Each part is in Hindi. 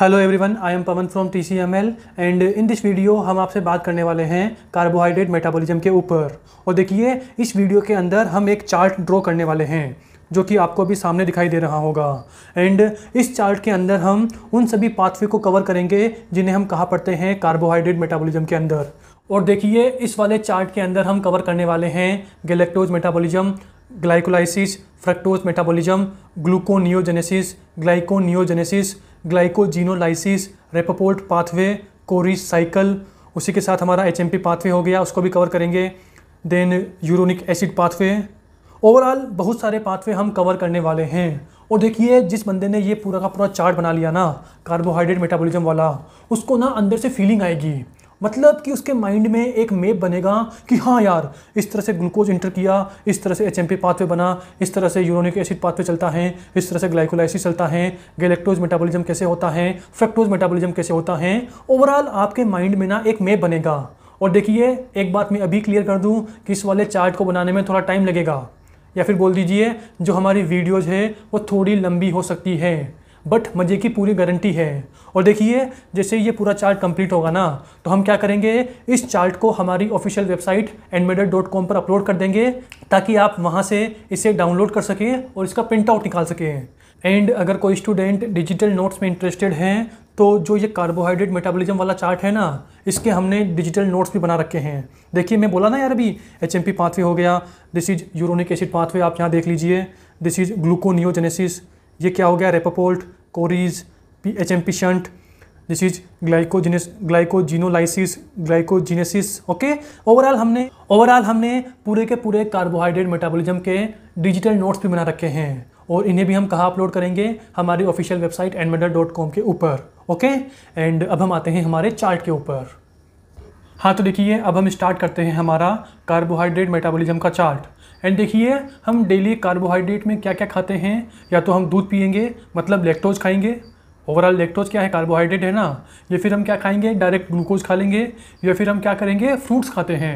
hello everyone I am Pavan from T C M L and in this video हम आपसे बात करने वाले हैं कार्बोहाइड्रेट मेटाबॉलिज्म के ऊपर और देखिए इस वीडियो के अंदर हम एक चार्ट ड्रॉ करने वाले हैं जो कि आपको अभी सामने दिखाई दे रहा होगा एंड इस चार्ट के अंदर हम उन सभी पाथवे को कवर करेंगे जिन्हें हम कहा पड़ते हैं कार्बोहाइड्रेट मेटाबोलिज्म के अंदर और देखिए इस वाले चार्ट के अंदर हम कवर करने वाले हैं galactose metabolism glycolysis fructose metabolism gluconeogenesis glyconeogenesis glycogenolysis Rapoport pathway Cori's cycle उसी के साथ हमारा एच पाथवे हो गया उसको भी कवर करेंगे then uronic acid pathway overall बहुत सारे पाथवे हम कवर करने वाले हैं और देखिए जिस बंदे ने ये पूरा का पूरा चार्ट बना लिया ना कार्बोहाइड्रेट मेटाबॉलिज्म वाला उसको ना अंदर से फीलिंग आएगी मतलब कि उसके माइंड में एक मेप बनेगा कि हाँ यार इस तरह से ग्लूकोज इंटर किया इस तरह से एच एम पी पाथवे बना इस तरह से यूरोनिक एसिड पाथवे चलता है इस तरह से ग्लाइकोलाइसिस चलता है गैलेक्टोज मेटाबॉलिज्म कैसे होता है फैक्टोज मेटाबॉलिज्म कैसे होता है ओवरऑल आपके माइंड में ना एक मेप बनेगा और देखिए एक बात मैं अभी क्लियर कर दूँ कि इस वाले चार्ट को बनाने में थोड़ा टाइम लगेगा या फिर बोल दीजिए जो हमारी वीडियोज़ है वो थोड़ी लंबी हो सकती है बट मज़े की पूरी गारंटी है और देखिए जैसे ये पूरा चार्ट कंप्लीट होगा ना तो हम क्या करेंगे इस चार्ट को हमारी ऑफिशियल वेबसाइट एनमेडर पर अपलोड कर देंगे ताकि आप वहाँ से इसे डाउनलोड कर सकें और इसका प्रिंट आउट निकाल सकें एंड अगर कोई स्टूडेंट डिजिटल नोट्स में इंटरेस्टेड हैं तो जो ये कार्बोहाइड्रेट मेटाबॉलिज्म वाला चार्ट है ना इसके हमने डिजिटल नोट्स भी बना रखे हैं देखिए मैं बोला ना यार अभी एच एम पी पाथवे हो गया this is uronic acid pathway आप यहाँ देख लीजिए दिस इज ग्लूकोनियोजेनेसिस ये क्या हो गया Rapoport Cori's H M P shunt this is glycogenesis glycogenolysis glycogenesis okay overall हमने ओवरऑल हमने पूरे के पूरे कार्बोहाइड्रेट मेटाबॉलिज्म के डिजिटल नोट्स भी बना रखे हैं और इन्हें भी हम कहाँ अपलोड करेंगे हमारी official website Enmedal dot com के ऊपर ओके एंड अब हम आते हैं हमारे चार्ट के ऊपर हाँ तो देखिए अब हम स्टार्ट करते हैं हमारा कार्बोहाइड्रेट मेटाबॉलिज्म का चार्ट एंड देखिए हम डेली कार्बोहाइड्रेट में क्या क्या खाते हैं या तो हम दूध पियेंगे मतलब लेक्टोज खाएंगे ओवरऑल लेक्टोज क्या है कार्बोहाइड्रेट है ना या फिर हम क्या खाएंगे डायरेक्ट ग्लूकोज खा लेंगे या फिर हम क्या करेंगे फ्रूट्स खाते हैं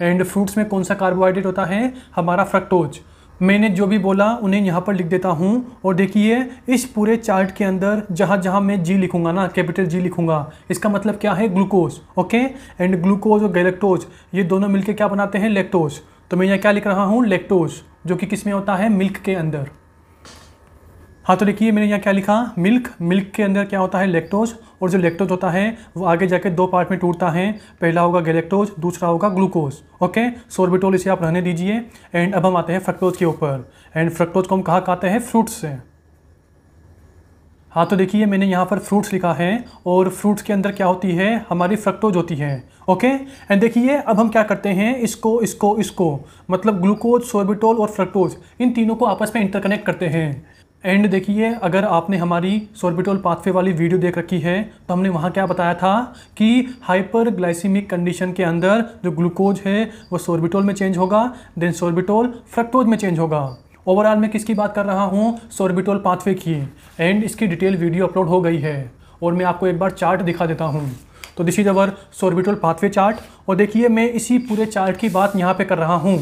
एंड फ्रूट्स में कौन सा कार्बोहाइड्रेट होता है हमारा फ्रक्टोज मैंने जो भी बोला उन्हें यहाँ पर लिख देता हूँ और देखिए इस पूरे चार्ट के अंदर जहाँ जहाँ मैं जी लिखूँगा ना कैपिटल जी लिखूँगा इसका मतलब क्या है ग्लूकोज ओके एंड ग्लूकोज और गैलेक्टोज ये दोनों मिलके क्या बनाते हैं लेक्टोज तो मैं यहाँ क्या लिख रहा हूँ लेक्टोज जो कि किस में होता है मिल्क के अंदर हाँ तो देखिए मैंने यहाँ क्या लिखा मिल्क मिल्क के अंदर क्या होता है लेक्टोज और जो लेक्टोज होता है वो आगे जाके दो पार्ट में टूटता है पहला होगा गैलेक्टोज दूसरा होगा ग्लूकोज ओके सोरबिटोल इसे आप रहने दीजिए एंड अब हम आते हैं फ्रक्टोज के ऊपर एंड फ्रक्टोज को हम कहाँ कहते हैं फ्रूट्स से हाँ तो देखिए मैंने यहाँ पर फ्रूट्स लिखा है और फ्रूट्स के अंदर क्या होती है हमारी फ्रक्टोज होती है ओके एंड देखिए अब हम क्या करते हैं इसको इसको इसको मतलब ग्लूकोज सोर्बिटोल और फ्रक्टोज इन तीनों को आपस में इंटरकनेक्ट करते हैं एंड देखिए अगर आपने हमारी सोर्बिटोल पाथवे वाली वीडियो देख रखी है तो हमने वहाँ क्या बताया था कि हाइपर ग्लाइसीमिक कंडीशन के अंदर जो ग्लूकोज है वो सोर्बिटोल में चेंज होगा देन सोर्बिटोल फ्रक्टोज में चेंज होगा ओवरऑल मैं किसकी बात कर रहा हूँ सोरबिटोल पाथवे की एंड इसकी डिटेल वीडियो अपलोड हो गई है और मैं आपको एक बार चार्ट दिखा देता हूँ तो this is our sorbitol pathway chart और देखिए मैं इसी पूरे चार्ट की बात यहाँ पे कर रहा हूँ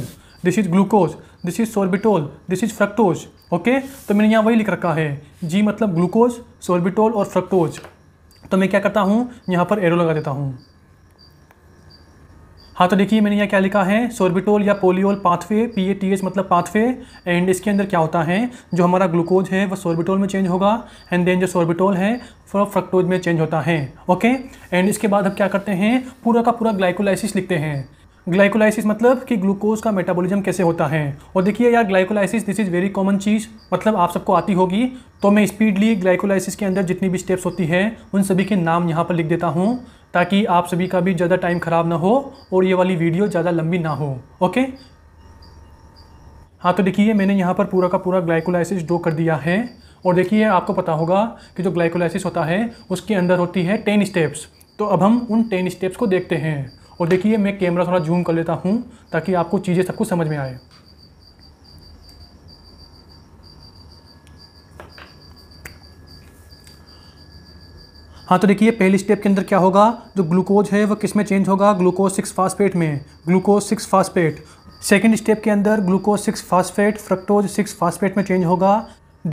this is glucose this is sorbitol this is fructose okay तो मैंने यहाँ वही लिख रखा है जी मतलब ग्लूकोज सोरबिटोल और फ्रक्टोज तो मैं क्या करता हूँ यहाँ पर एरो लगा देता हूँ हाँ तो देखिए मैंने यहाँ क्या लिखा है सोर्बिटोल या polyol pathway P A T H मतलब पाथवे एंड इसके अंदर क्या होता है जो हमारा ग्लूकोज है वो सोर्बिटोल में चेंज होगा एंड देन जो सोर्बिटोल है वो फ्रक्टोज में चेंज होता है ओके एंड इसके बाद हम क्या करते हैं पूरा का पूरा ग्लाइकोलाइसिस लिखते हैं ग्लाइकोलाइसिस मतलब कि ग्लूकोज का मेटाबॉलिज्म कैसे होता है और देखिए यार glycolysis this is very common चीज़ मतलब आप सबको आती होगी तो मैं स्पीडली ग्लाइकोलाइसिस के अंदर जितनी भी स्टेप्स होती है उन सभी के नाम यहाँ पर लिख देता हूँ ताकि आप सभी का भी ज़्यादा टाइम ख़राब ना हो और ये वाली वीडियो ज़्यादा लंबी ना हो ओके हाँ तो देखिए मैंने यहाँ पर पूरा का पूरा ग्लाइकोलाइसिस ड्रो कर दिया है और देखिए आपको पता होगा कि जो ग्लाइकोलाइसिस होता है उसके अंदर होती है टेन स्टेप्स तो अब हम उन टेन स्टेप्स को देखते हैं और देखिए मैं कैमरा थोड़ा जूम कर लेता हूँ ताकि आपको चीज़ें सब कुछ समझ में आए हाँ तो देखिए पहली स्टेप के अंदर क्या होगा जो ग्लूकोज है वह किस में चेंज होगा ग्लूकोज सिक्स फास्फेट में glucose six phosphate second step के अंदर glucose six phosphate fructose six phosphate में चेंज होगा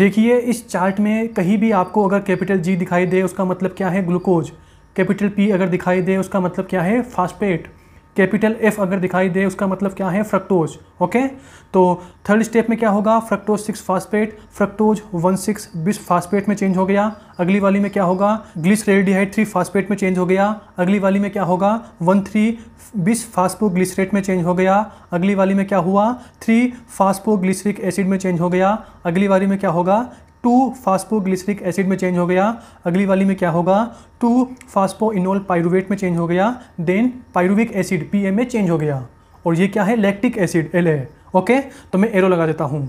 देखिए इस चार्ट में कहीं भी आपको अगर कैपिटल जी दिखाई दे उसका मतलब क्या है ग्लूकोज कैपिटल पी अगर दिखाई दे उसका मतलब क्या है फास्फेट कैपिटल एफ अगर दिखाई दे उसका मतलब क्या है फ्रक्टोज ओके तो थर्ड स्टेप में क्या होगा fructose six phosphate fructose one six bis phosphate में चेंज हो गया अगली वाली में क्या होगा ग्लिसरेडिहाइड थ्री फास्पेट में चेंज हो गया अगली वाली में क्या होगा वन थ्री बिस ग्लिसरेट में चेंज हो गया अगली वाली में क्या हुआ थ्री फास्पोग्लिसरिक एसिड में चेंज हो गया अगली वाली में क्या होगा टू फास्पोग्लिसरिक एसिड में चेंज हो गया अगली वाली में क्या होगा टू फास्पो इनोल पायरुवेट में चेंज हो गया देन पायरुविक एसिड पी में चेंज हो गया और ये क्या है लैक्टिक एसिड एल ओके तो मैं एरो लगा देता हूँ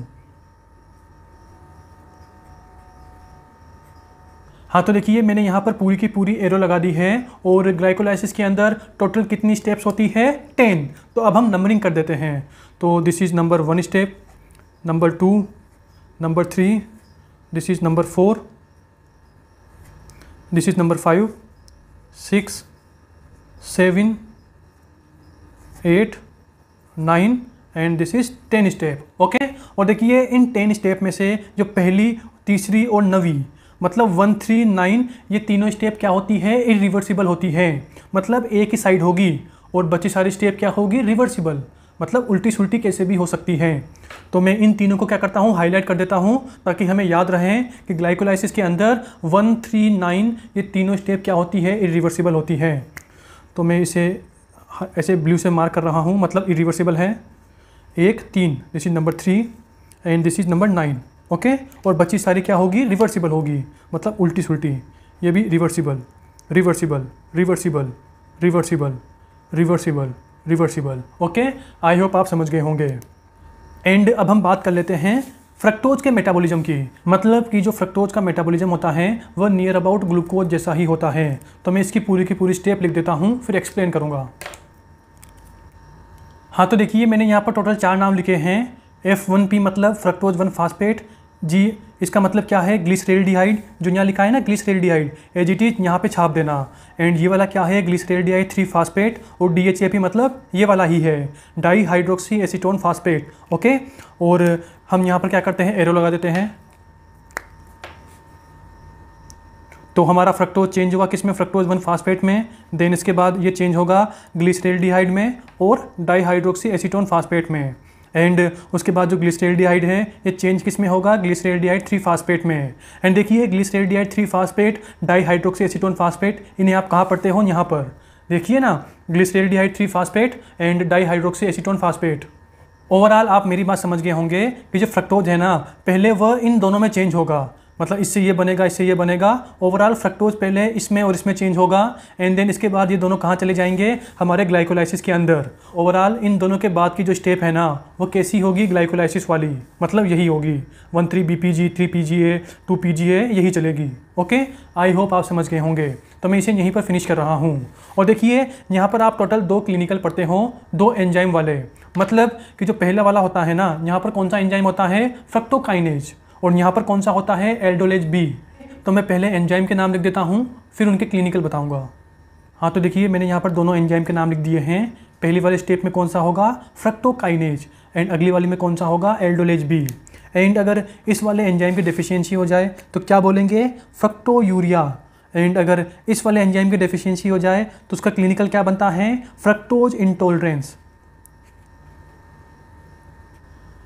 हाँ तो देखिए मैंने यहाँ पर पूरी की पूरी एरो लगा दी है और ग्लाइकोलाइसिस के अंदर टोटल कितनी स्टेप्स होती है टेन तो अब हम नंबरिंग कर देते हैं तो this is number one step number two number three this is number 4 this is number 5 6 7 8 9 and this is ten step okay और देखिए इन टेन स्टेप में से जो पहली तीसरी और नवी मतलब वन थ्री नाइन ये तीनों स्टेप क्या होती है इरिवर्सिबल होती है मतलब एक ही साइड होगी और बची सारी स्टेप क्या होगी रिवर्सिबल मतलब उल्टी सुलटी कैसे भी हो सकती है तो मैं इन तीनों को क्या करता हूँ हाईलाइट कर देता हूँ ताकि हमें याद रहें कि ग्लाइकोलाइसिस के अंदर वन थ्री नाइन ये तीनों स्टेप क्या होती है इरिवर्सिबल होती है तो मैं इसे ऐसे ब्लू से मार्क कर रहा हूँ मतलब इरिवर्सिबल है एक तीन this is number three and this is number nine okay और बच्ची सारी क्या होगी रिवर्सिबल होगी मतलब उल्टी सुलटी ये भी reversible reversible reversible reversible reversible reversible okay I hope आप समझ गए होंगे एंड अब हम बात कर लेते हैं फ्रक्टोज के मेटाबॉलिज्म की मतलब कि जो फ्रक्टोज का मेटाबॉलिज्म होता है वह नियर अबाउट ग्लूकोज जैसा ही होता है तो मैं इसकी पूरी की पूरी स्टेप लिख देता हूँ फिर एक्सप्लेन करूँगा हाँ तो देखिए मैंने यहाँ पर टोटल चार नाम लिखे हैं एफ वन पी मतलब फ्रक्टोज वन फास्पेट जी इसका मतलब क्या है ग्लिसरेल जो यहाँ लिखा है ना इट इज यहाँ पे छाप देना एंड ये वाला क्या है ग्लिसरेल डिहाइड थ्री फास्पेट और डी एच ए पी मतलब ये वाला ही है dihydroxy acetone phosphate okay और हम यहाँ पर क्या करते हैं एरो लगा देते हैं तो हमारा फ्रक्टोज चेंज हुआ किस में फ्रक्टोज वन फास्फेट में देन इसके बाद ये चेंज होगा ग्लिसरेल में और डाईहाइड्रोक्सी एसिटोन फास्फेट में एंड uh, उसके बाद जो ग्लिसरेडियाइड है ये चेंज किस में होगा ग्लिसरेडियाइड थ्री फास्पेट में है एंड देखिए glyceraldehyde three di dihydroxy acetone phosphate इन्हें आप कहाँ पढ़ते हो यहाँ पर देखिए ना glyceraldehyde three phosphate and dihydroxy acetone phosphate overall आप मेरी बात समझ गए होंगे कि जो फ्रक्टोज है ना पहले वह इन दोनों में चेंज होगा मतलब इससे ये बनेगा इससे ये बनेगा ओवरऑल फ्रक्टोज पहले इसमें और इसमें चेंज होगा एंड देन इसके बाद ये दोनों कहाँ चले जाएंगे हमारे ग्लाइकोलाइसिस के अंदर ओवरऑल इन दोनों के बाद की जो स्टेप है ना वो कैसी होगी ग्लाइकोलाइसिस वाली मतलब यही होगी one three B P G three P G A two P G A यही चलेगी ओके आई होप आप समझ गए होंगे तो मैं इसे यहीं पर फिनिश कर रहा हूँ और देखिए यहाँ पर आप टोटल दो क्लिनिकल पढ़ते हो दो एंजाइम वाले मतलब कि जो पहला वाला होता है ना यहाँ पर कौन सा एंजाइम होता है फ्रक्टोकाइनेज और यहाँ पर कौन सा होता है एल्डोलेज बी तो मैं पहले एंजाइम के नाम लिख देता हूँ फिर उनके क्लिनिकल बताऊँगा हाँ तो देखिए मैंने यहाँ पर दोनों एंजाइम के नाम लिख दिए हैं पहली वाले स्टेप में कौन सा होगा फ्रक्टोकाइनेज एंड अगली वाली में कौन सा होगा एल्डोलेज बी एंड अगर इस वाले एंजाइम की डिफिशियंसी हो जाए तो क्या बोलेंगे फ्रक्टो यूरिया एंड अगर इस वाले एंजाइम की डिफिशियंसी हो जाए तो उसका क्लिनिकल क्या बनता है फ्रक्टोज इंटोलरेंस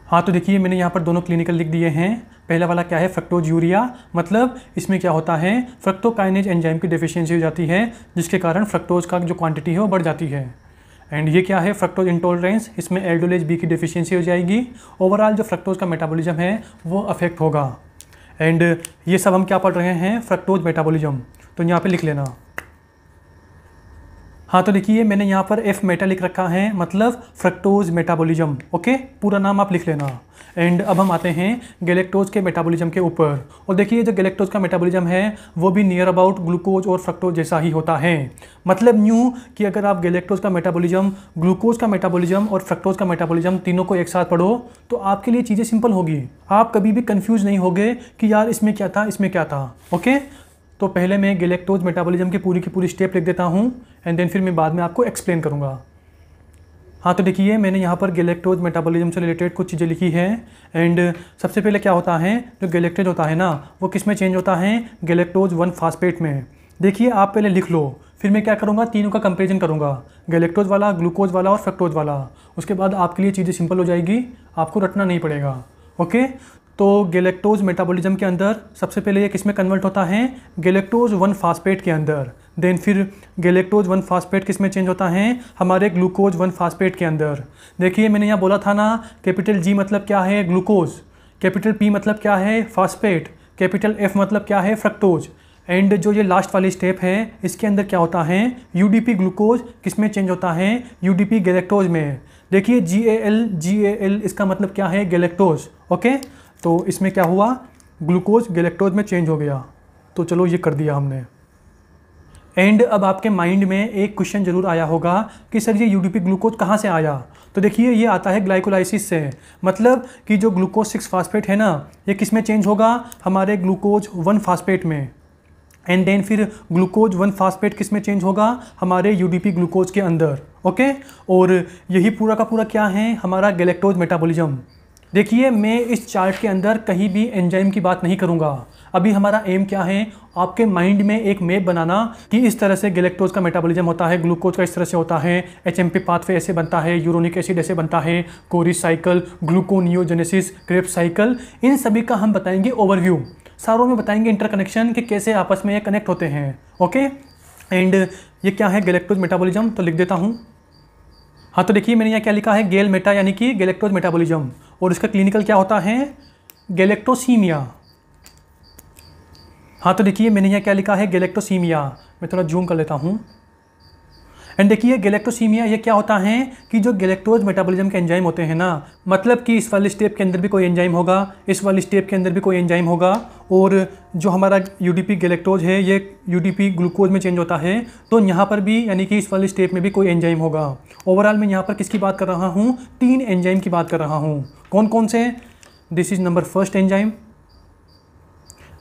हाँ तो देखिए मैंने यहाँ पर दोनों क्लिनिकल लिख दिए हैं पहला वाला क्या है फ्रक्टोज यूरिया मतलब इसमें क्या होता है फ्रक्टोकाइनेज एंजाइम की डिफिशियंसी हो जाती है जिसके कारण फ्रक्टोज का जो क्वांटिटी है वो बढ़ जाती है एंड ये क्या है फ्रक्टोज इंटॉलरेंस इसमें एल्डोलेज बी की डिफिशियंसी हो जाएगी ओवरऑल जो फ्रक्टोज का मेटाबोलिज्म है वो अफेक्ट होगा एंड ये सब हम क्या पढ़ रहे हैं फ्रक्टोज मेटाबोलिज्म तो यहाँ पर लिख लेना हाँ तो देखिए मैंने यहाँ पर एफ मेटा लिख रखा है मतलब फ्रक्टोज मेटाबॉलिज्म ओके पूरा नाम आप लिख लेना एंड अब हम आते हैं गैलेक्टोज के मेटाबॉलिज्म के ऊपर और देखिए जो गैलेक्टोज का मेटाबॉलिज्म है वो भी नियर अबाउट ग्लूकोज और फ्रक्टोज जैसा ही होता है मतलब यूँ कि अगर आप गैलेक्टोज का मेटाबॉलिज्म ग्लूकोज का मेटाबॉलिज्म और फ्रक्टोज का मेटाबॉलिज्म तीनों को एक साथ पढ़ो तो आपके लिए चीज़ें सिंपल होगी आप कभी भी कन्फ्यूज़ नहीं होगे कि यार इसमें क्या था इसमें क्या था ओके तो पहले मैं गैलेक्टोज मेटाबॉलिज्म की पूरी की पूरी स्टेप लिख देता हूँ एंड देन फिर मैं बाद में आपको एक्सप्लेन करूँगा हाँ तो देखिए मैंने यहाँ पर गैलेक्टोज मेटाबॉलिज्म से रिलेटेड कुछ चीज़ें लिखी हैं एंड सबसे पहले क्या होता है जो गैलेक्टेज होता है ना वो किस में चेंज होता है गैलेक्टोज वन फास्पेट में देखिए आप पहले लिख लो फिर मैं क्या करूँगा तीनों का कंपेरिजन करूँगा गैलेक्टोज वाला ग्लूकोज वाला और फ्रक्टोज वाला उसके बाद आपके लिए चीज़ें सिंपल हो जाएगी आपको रटना नहीं पड़ेगा ओके तो गैलेक्टोज मेटाबॉलिज्म के अंदर सबसे पहले ये किस में कन्वर्ट होता है गैलेक्टोज वन फास्पेट के अंदर देन फिर गैलेक्टोज वन फास्पेट किस में चेंज होता है हमारे ग्लूकोज वन फास्पेट के अंदर देखिए मैंने यहाँ बोला था ना कैपिटल जी मतलब क्या है ग्लूकोज कैपिटल पी मतलब क्या है फास्पेट कैपिटल एफ मतलब क्या है फ्रक्टोज एंड जो ये लास्ट वाली स्टेप है इसके अंदर क्या होता है यू डी पी ग्लूकोज किस में चेंज होता है यू डी पी गैलेक्टोज में देखिए जी A L G A L इसका मतलब क्या है गैलेक्टोज ओके तो इसमें क्या हुआ ग्लूकोज गलेक्टोज में चेंज हो गया तो चलो ये कर दिया हमने एंड अब आपके माइंड में एक क्वेश्चन जरूर आया होगा कि सर ये यूडीपी ग्लूकोज कहाँ से आया तो देखिए ये आता है ग्लाइकोलाइसिस से मतलब कि जो ग्लूकोज सिक्स फास्फेट है ना ये किस में चेंज होगा हमारे ग्लूकोज वन फास्फेट में एंड देन फिर ग्लूकोज वन फास्फेट किस में चेंज होगा हमारे यूडीपी ग्लूकोज के अंदर ओके और यही पूरा का पूरा क्या है हमारा गलेक्टोज मेटाबोलिज्म देखिए मैं इस चार्ट के अंदर कहीं भी एंजाइम की बात नहीं करूँगा अभी हमारा एम क्या है आपके माइंड में एक मैप बनाना कि इस तरह से गलेक्टोज का मेटाबॉलिज्म होता है ग्लूकोज का इस तरह से होता है एच एम पी पाथवे ऐसे बनता है यूरोनिक एसिड ऐसे बनता है Cori's cycle gluconeogenesis Krebs cycle इन सभी का हम बताएंगे ओवरव्यू सारों में बताएंगे इंटरकनेक्शन कि कैसे आपस में ये कनेक्ट होते हैं ओके एंड ये क्या है गलेक्टोज मेटाबॉलिज्म तो लिख देता हूँ हाँ तो देखिए मैंने यहाँ क्या लिखा है गेल मेटा यानी कि गलेक्टोज मेटाबॉलिज्म और इसका क्लिनिकल क्या होता है गैलेक्टोसीमिया हाँ तो देखिए मैंने यहाँ क्या लिखा है गैलेक्टोसीमिया मैं थोड़ा जूम कर लेता हूँ एंड देखिए गैलेक्टोसीमिया ये क्या होता है कि जो गैलेक्टोज मेटाबॉलिज्म के एंजाइम होते हैं ना मतलब कि इस वाले स्टेप के अंदर भी कोई एंजाइम होगा इस वाले स्टेप के अंदर भी कोई एंजाइम होगा और जो हमारा यूडीपी गैलेक्टोज है ये यूडीपी ग्लूकोज में चेंज होता है तो यहाँ पर भी यानी कि इस वाले स्टेप में भी कोई एंजाइम होगा ओवरऑल मैं यहाँ पर किसकी बात कर रहा हूँ तीन एंजाइम की बात कर रहा हूँ कौन कौन से हैं this is number first enzyme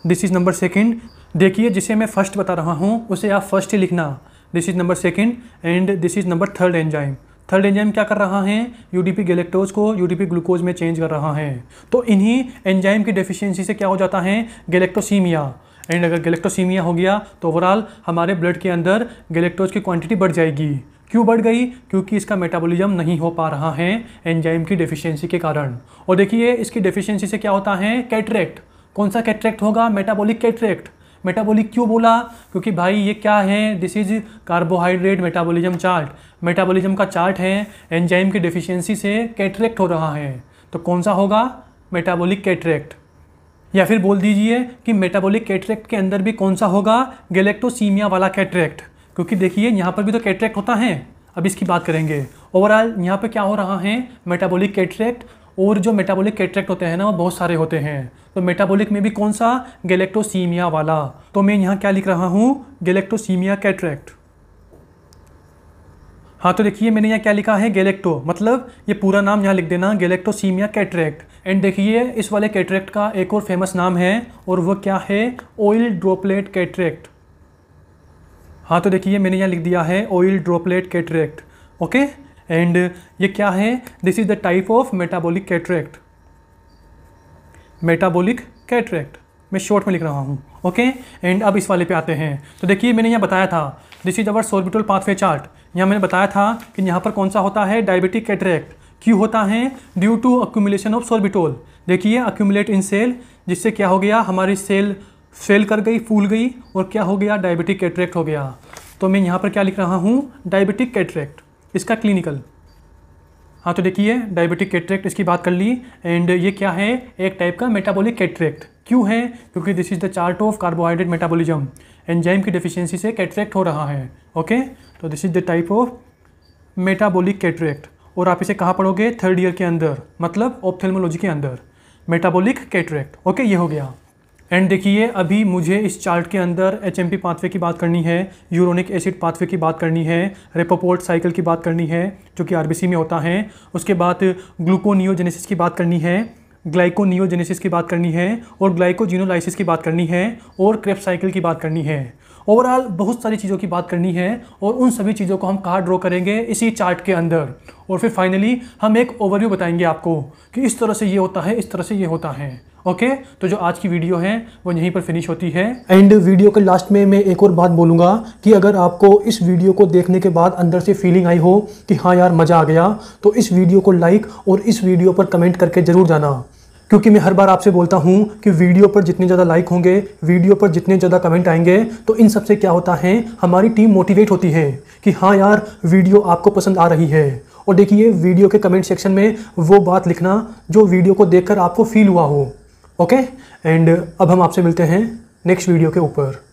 this is number second देखिए जिसे मैं फर्स्ट बता रहा हूँ उसे आप फर्स्ट ही लिखना this is number second and this is number third enzyme third enzyme क्या कर रहा है यूडीपी गैलेक्टोज को यूडीपी ग्लूकोज में चेंज कर रहा है तो इन्हीं एंजाइम की डेफिशिएंसी से क्या हो जाता है गैलेक्टोसीमिया एंड अगर गैलेक्टोसीमिया हो गया तो ओवरऑल हमारे ब्लड के अंदर गैलेक्टोज की क्वांटिटी बढ़ जाएगी क्यों बढ़ गई क्योंकि इसका मेटाबॉलिज्म नहीं हो पा रहा है एंजाइम की डेफिशिएंसी के कारण और देखिए इसकी डेफिशिएंसी से क्या होता है कैटरेक्ट कौन सा कैटरेक्ट होगा मेटाबॉलिक कैटरेक्ट मेटाबॉलिक क्यों बोला क्योंकि भाई ये क्या है this is carbohydrate metabolism chart metabolism का चार्ट है एंजाइम की डिफिशियंसी से कैटरेक्ट हो रहा है तो कौन सा होगा मेटाबॉलिक कैटरेक्ट या फिर बोल दीजिए कि मेटाबॉलिक कैटरेक्ट के अंदर भी कौन सा होगा गैलेक्टोसीमिया वाला कैटरेक्ट क्योंकि देखिए यहाँ पर भी तो कैटरेक्ट होता है अब इसकी बात करेंगे ओवरऑल यहाँ पर क्या हो रहा है मेटाबोलिक कैटरेक्ट और जो मेटाबॉलिक कैटरेक्ट होते हैं ना वो बहुत सारे होते हैं तो मेटाबॉलिक में भी कौन सा गैलेक्टोसीमिया वाला तो मैं यहाँ क्या लिख रहा हूँ गैलेक्टोसीमिया कैटरेक्ट हाँ तो देखिए मैंने यहाँ क्या लिखा है गैलेक्टो मतलब ये पूरा नाम यहाँ लिख देना गैलेक्टोसीमिया कैटरेक्ट एंड देखिए इस वाले कैटरेक्ट का एक और फेमस नाम है और वह क्या है ऑयल ड्रोपलेट कैटरेक्ट हाँ तो देखिए मैंने यहाँ लिख दिया है oil droplet cataract okay and ये क्या है this is the type of metabolic cataract metabolic cataract मैं शॉर्ट में लिख रहा हूँ ओके एंड अब इस वाले पे आते हैं तो देखिए मैंने यहाँ बताया था this is our sorbitol pathway chart यहाँ मैंने बताया था कि यहाँ पर कौन सा होता है डायबिटिक कैटरेक्ट क्यों होता है due to accumulation of sorbitol देखिए अक्यूमुलेट इन सेल जिससे क्या हो गया हमारी सेल फेल कर गई फूल गई और क्या हो गया डायबिटिक कैटरेक्ट हो गया तो मैं यहाँ पर क्या लिख रहा हूँ डायबिटिक कैटरेक्ट इसका क्लिनिकल हाँ तो देखिए डायबिटिक कैटरेक्ट इसकी बात कर ली एंड ये क्या है एक टाइप का मेटाबॉलिक कैटरेक्ट क्यों है क्योंकि this is the chart of carbohydrate metabolism enzyme की डिफिशियंसी से कैटरेक्ट हो रहा है ओके तो this is the type of metabolic cataract और आप इसे कहाँ पढ़ोगे थर्ड ईयर के अंदर मतलब ऑप्थेलमोलॉजी के अंदर मेटाबॉलिक कैटरेक्ट ओके ये हो गया एंड देखिए अभी मुझे इस चार्ट के अंदर एच एम पाथवे की बात करनी है यूरोनिक एसिड पाथवे की बात करनी है रेपोपोर्ट साइकिल की बात करनी है जो कि आर में होता है उसके बाद ग्लूकोनियोजेनेसिस की बात करनी है ग्लाइकोनियोजेनेसिस की बात करनी है और ग्लाइकोजिनोलाइसिस की बात करनी है और क्रेप साइकिल की बात करनी है ओवरऑल बहुत सारी चीज़ों की बात करनी है और उन सभी चीज़ों को हम कहाँ ड्रॉ करेंगे इसी चार्ट के अंदर और फिर फाइनली हम एक ओवरव्यू बताएंगे आपको कि इस तरह से ये होता है इस तरह से ये होता है ओके तो जो आज की वीडियो है वो यहीं पर फिनिश होती है एंड वीडियो के लास्ट में मैं एक और बात बोलूँगा कि अगर आपको इस वीडियो को देखने के बाद अंदर से फीलिंग आई हो कि हाँ यार मज़ा आ गया तो इस वीडियो को लाइक और इस वीडियो पर कमेंट करके ज़रूर जाना क्योंकि मैं हर बार आपसे बोलता हूँ कि वीडियो पर जितने ज़्यादा लाइक होंगे वीडियो पर जितने ज़्यादा कमेंट आएंगे तो इन सब से क्या होता है हमारी टीम मोटिवेट होती है कि हाँ यार वीडियो आपको पसंद आ रही है और देखिए वीडियो के कमेंट सेक्शन में वो बात लिखना जो वीडियो को देखकर आपको फील हुआ हो ओके एंड uh, अब हम आपसे मिलते हैं नेक्स्ट वीडियो के ऊपर